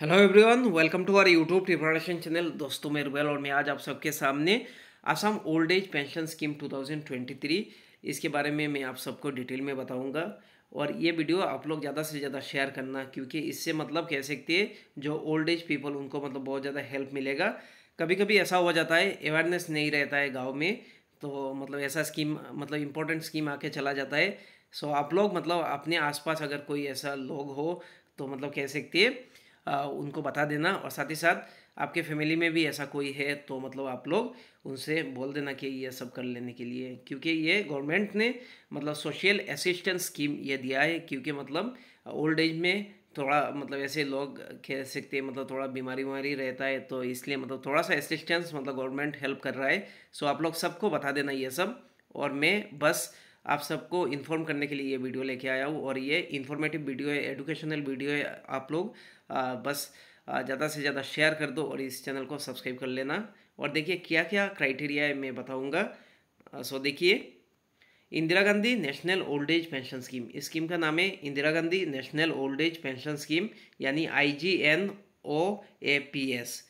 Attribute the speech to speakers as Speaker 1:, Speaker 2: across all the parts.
Speaker 1: hello everyone welcome to our YouTube preparation channel दोस्तों मैं रुबेल और मैं आज आप सबके सामने Assam old age pension scheme 2023 इसके बारे में मैं आप सबको डिटेल में बताऊंगा और ये वीडियो आप लोग ज़्यादा से ज़्यादा शेयर करना क्योंकि इससे मतलब कह सकते हैं जो ओल्ड एज पीपल उनको मतलब बहुत ज़्यादा हेल्प मिलेगा कभी कभी ऐसा हो जाता है अवेयरनेस नहीं रहता है गाँव में तो मतलब ऐसा स्कीम मतलब इम्पोर्टेंट स्कीम आके चला जाता है सो आप लोग मतलब अपने आस अगर कोई ऐसा लोग हो तो मतलब कह सकते हैं उनको बता देना और साथ ही साथ आपके फैमिली में भी ऐसा कोई है तो मतलब आप लोग उनसे बोल देना कि ये सब कर लेने के लिए क्योंकि ये गवर्नमेंट ने मतलब सोशल असिस्टेंस स्कीम ये दिया है क्योंकि मतलब ओल्ड एज में थोड़ा मतलब ऐसे लोग कह सकते हैं मतलब थोड़ा बीमारी वीमारी रहता है तो इसलिए मतलब थोड़ा सा असिस्टेंस मतलब गवर्नमेंट हेल्प कर रहा है सो आप लोग सबको बता देना ये सब और मैं बस आप सबको इन्फॉर्म करने के लिए ये वीडियो लेके आया हूँ और ये इन्फॉर्मेटिव वीडियो है एडुकेशनल वीडियो है आप लोग आ, बस ज़्यादा से ज़्यादा शेयर कर दो और इस चैनल को सब्सक्राइब कर लेना और देखिए क्या क्या क्राइटेरिया है मैं बताऊँगा सो देखिए Indira Gandhi national old age pension scheme इस स्कीम का नाम है Indira Gandhi national old age pension scheme यानी I G N O A P S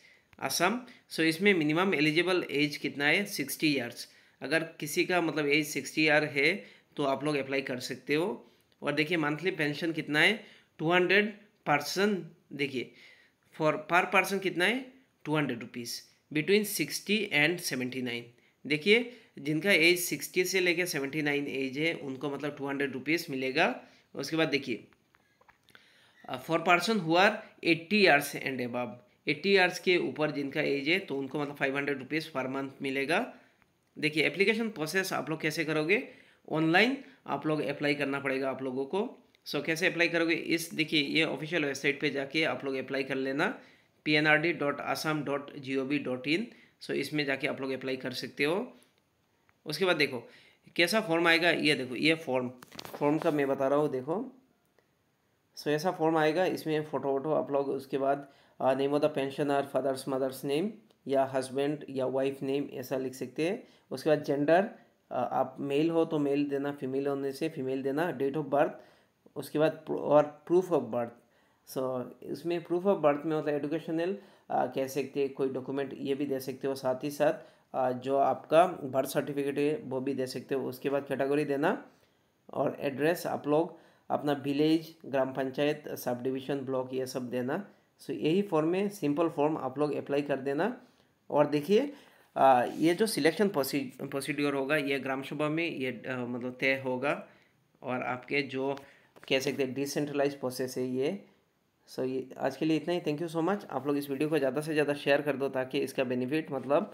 Speaker 1: Assam so इसमें मिनिमम एलिजिबल एज कितना है सिक्सटी ईयर्स अगर किसी का मतलब एज सिक्सटी ईयर है तो आप लोग अप्लाई कर सकते हो और देखिए मंथली पेंशन कितना है टू हंड्रेड पर्सन देखिए फॉर पर पर्सन कितना है two hundred rupees between sixty and seventy nine देखिए जिनका एज सिक्सटी से लेकर सेवेंटी नाइन एज है उनको मतलब टू हंड्रेड रुपीज़ मिलेगा उसके बाद देखिए for person who are eighty years and above eighty years के ऊपर जिनका एज है तो उनको मतलब five hundred rupees per month मिलेगा देखिए एप्लीकेशन प्रोसेस आप लोग कैसे करोगे ऑनलाइन आप लोग अप्लाई करना पड़ेगा आप लोगों को सो so, कैसे अप्लाई करोगे इस देखिए ये ऑफिशियल वेबसाइट पे जाके आप लोग अप्लाई कर लेना P N R D dot Assam dot G O V dot in so इसमें जाके आप लोग अप्लाई कर सकते हो उसके बाद देखो कैसा फॉर्म आएगा ये देखो ये फॉर्म फॉर्म का मैं बता रहा हूँ देखो सो so, ऐसा फॉर्म आएगा इसमें फ़ोटो वोटो आप लोग उसके बाद name of the pensioner father's mother's name या हस्बैंड या वाइफ नेम ऐसा लिख सकते हैं उसके बाद जेंडर आप मेल हो तो मेल देना फीमेल होने से फीमेल देना डेट ऑफ बर्थ उसके बाद और proof of birth so so, इसमें प्रूफ ऑफ बर्थ में होता है एडुकेशनल कह सकते हैं कोई डॉक्यूमेंट ये भी दे सकते हो साथ ही साथ आ, जो आपका बर्थ सर्टिफिकेट है वो भी दे सकते हो उसके बाद कैटेगरी देना और एड्रेस आप लोग अपना विलेज ग्राम पंचायत सब डिविजन ब्लॉक ये सब देना सो so, यही फॉर्म में सिंपल फॉर्म आप लोग अप्लाई कर देना और देखिए ये जो सिलेक्शन प्रोसीड्योर होगा ये ग्राम सभा में ये मतलब तय होगा और आपके जो कह सकते हैं डिसेंट्रलाइज प्रोसेस है ये सो ये आज के लिए इतना ही थैंक यू सो मच आप लोग इस वीडियो को ज़्यादा से ज़्यादा शेयर कर दो ताकि इसका बेनिफिट मतलब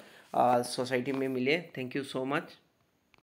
Speaker 1: सोसाइटी में मिले थैंक यू सो मच